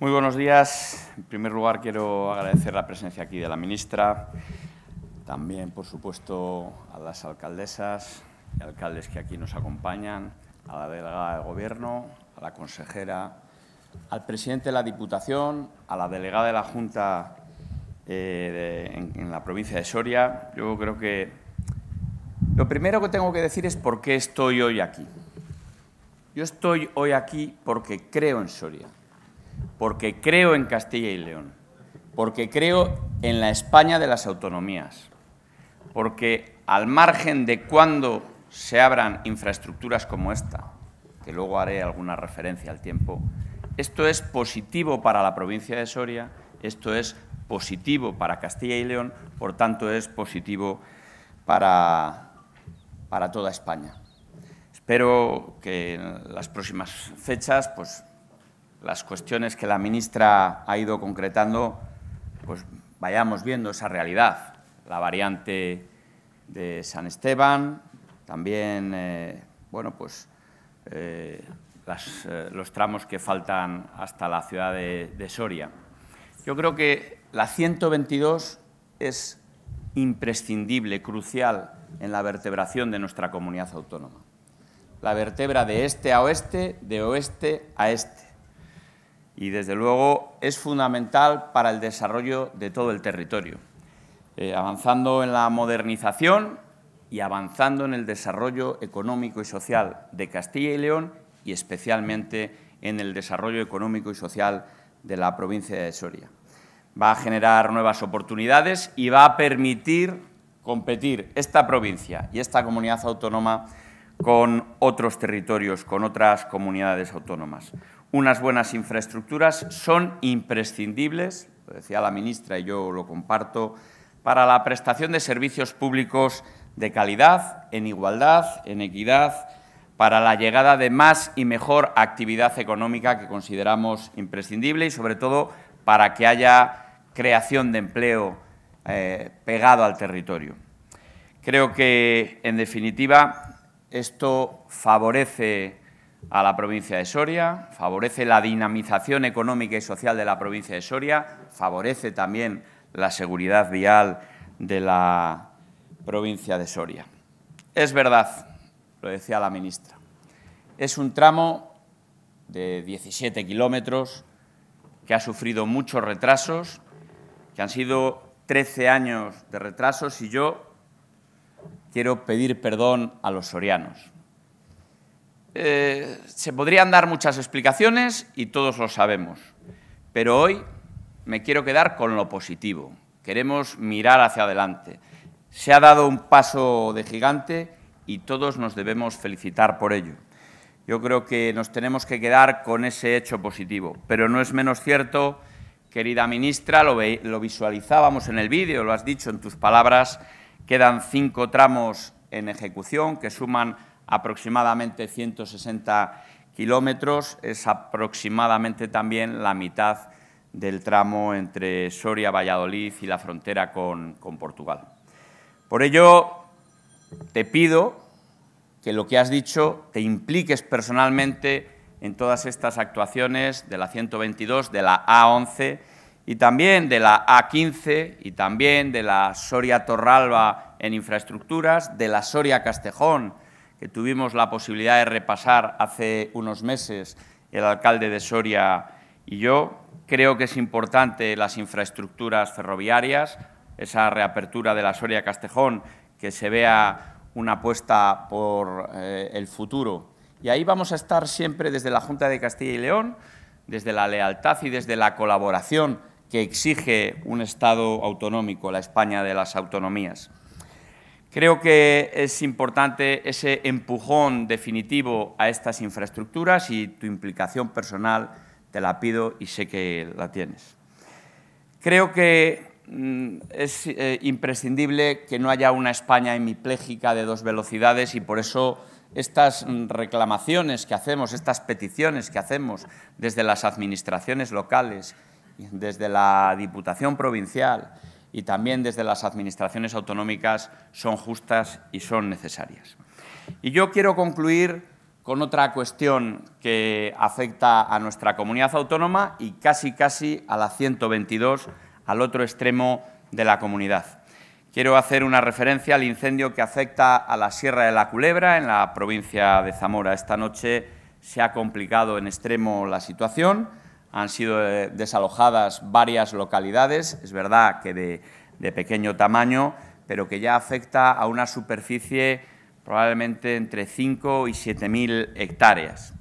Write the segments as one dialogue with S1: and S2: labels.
S1: Muy buenos días. En primer lugar, quiero agradecer la presencia aquí de la ministra, también, por supuesto, a las alcaldesas y alcaldes que aquí nos acompañan, a la delegada de Gobierno, a la consejera, al presidente de la Diputación, a la delegada de la Junta eh, en la provincia de Soria. Yo creo que lo primero que tengo que decir es por qué estoy hoy aquí. Yo estoy hoy aquí porque creo en Soria porque creo en Castilla y León, porque creo en la España de las autonomías, porque al margen de cuando se abran infraestructuras como esta, que luego haré alguna referencia al tiempo, esto es positivo para la provincia de Soria, esto es positivo para Castilla y León, por tanto es positivo para, para toda España. Espero que en las próximas fechas pues, las cuestiones que la ministra ha ido concretando, pues vayamos viendo esa realidad. La variante de San Esteban, también, eh, bueno, pues eh, eh, los tramos que faltan hasta la ciudad de, de Soria. Yo creo que la 122 es imprescindible, crucial en la vertebración de nuestra comunidad autónoma. La vertebra de este a oeste, de oeste a este y, desde luego, es fundamental para el desarrollo de todo el territorio, eh, avanzando en la modernización y avanzando en el desarrollo económico y social de Castilla y León y especialmente en el desarrollo económico y social de la provincia de Soria. Va a generar nuevas oportunidades y va a permitir competir esta provincia y esta comunidad autónoma con otros territorios, con otras comunidades autónomas. Unas buenas infraestructuras son imprescindibles, lo decía la ministra y yo lo comparto, para la prestación de servicios públicos de calidad, en igualdad, en equidad, para la llegada de más y mejor actividad económica que consideramos imprescindible y, sobre todo, para que haya creación de empleo eh, pegado al territorio. Creo que, en definitiva, esto favorece a la provincia de Soria, favorece la dinamización económica y social de la provincia de Soria, favorece también la seguridad vial de la provincia de Soria. Es verdad, lo decía la ministra, es un tramo de 17 kilómetros que ha sufrido muchos retrasos, que han sido 13 años de retrasos y yo quiero pedir perdón a los sorianos eh, se podrían dar muchas explicaciones y todos lo sabemos, pero hoy me quiero quedar con lo positivo. Queremos mirar hacia adelante. Se ha dado un paso de gigante y todos nos debemos felicitar por ello. Yo creo que nos tenemos que quedar con ese hecho positivo, pero no es menos cierto, querida ministra, lo visualizábamos en el vídeo, lo has dicho en tus palabras, quedan cinco tramos en ejecución que suman aproximadamente 160 kilómetros, es aproximadamente también la mitad del tramo entre Soria, Valladolid y la frontera con, Portugal. Por ello, te pido que lo que has dicho te impliques personalmente en todas estas actuaciones de la 122, de la A11 y también de la A15 y también de la Soria Torralba en infraestructuras, de la Soria Castejón que tuvimos la posibilidad de repasar hace unos meses el alcalde de Soria y yo. Creo que es importante las infraestructuras ferroviarias, esa reapertura de la Soria-Castejón, que se vea una apuesta por eh, el futuro. Y ahí vamos a estar siempre desde la Junta de Castilla y León, desde la lealtad y desde la colaboración que exige un Estado autonómico, la España de las autonomías. Creo que es importante ese empujón definitivo a estas infraestructuras y tu implicación personal te la pido y sé que la tienes. Creo que mm, es eh, imprescindible que no haya una España hemipléjica de dos velocidades y por eso estas mm, reclamaciones que hacemos, estas peticiones que hacemos desde las administraciones locales, desde la Diputación Provincial, y también desde las administraciones autonómicas son justas y son necesarias. Y yo quiero concluir con otra cuestión que afecta a nuestra comunidad autónoma y casi casi a la 122, al otro extremo de la comunidad. Quiero hacer una referencia al incendio que afecta a la Sierra de la Culebra, en la provincia de Zamora. Esta noche se ha complicado en extremo la situación han sido eh, desalojadas varias localidades, es verdad que de, pequeño tamaño, pero que ya afecta a una superficie probablemente entre 5 y 7.000 hectáreas.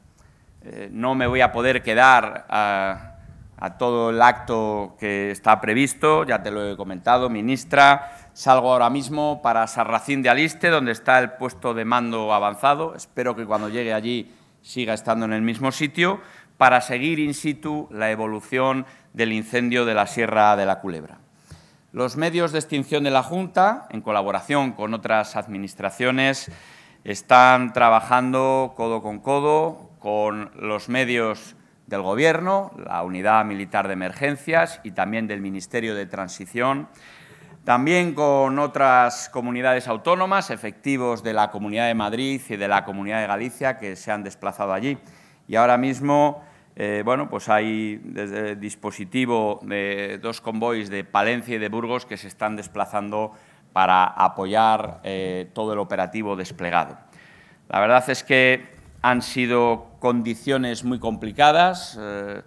S1: Eh, no me voy a poder quedar a, a, todo el acto que está previsto, ya te lo he comentado, ministra. Salgo ahora mismo para Sarracín de Aliste, donde está el puesto de mando avanzado. Espero que cuando llegue allí siga estando en el mismo sitio, para seguir in situ la evolución del incendio de la Sierra de la Culebra. Los medios de extinción de la Junta, en colaboración con otras administraciones, están trabajando codo con codo con los medios del Gobierno, la Unidad Militar de Emergencias y también del Ministerio de Transición, también con otras comunidades autónomas, efectivos de la Comunidad de Madrid y de la Comunidad de Galicia que se han desplazado allí. Y ahora mismo eh, bueno, pues hay desde dispositivo de dos convoys de Palencia y de Burgos que se están desplazando para apoyar eh, todo el operativo desplegado. La verdad es que han sido condiciones muy complicadas, eh,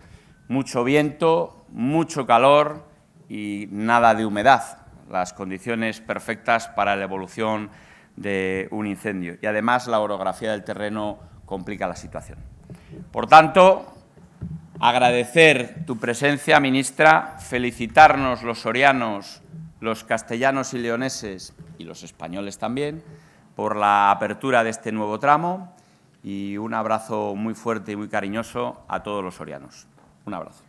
S1: mucho viento, mucho calor y nada de humedad, las condiciones perfectas para la evolución de un incendio. Y además la orografía del terreno complica la situación. Por tanto, agradecer tu presencia, ministra, felicitarnos los sorianos, los castellanos y leoneses, y los españoles también, por la apertura de este nuevo tramo y un abrazo muy fuerte y muy cariñoso a todos los sorianos. Un abrazo.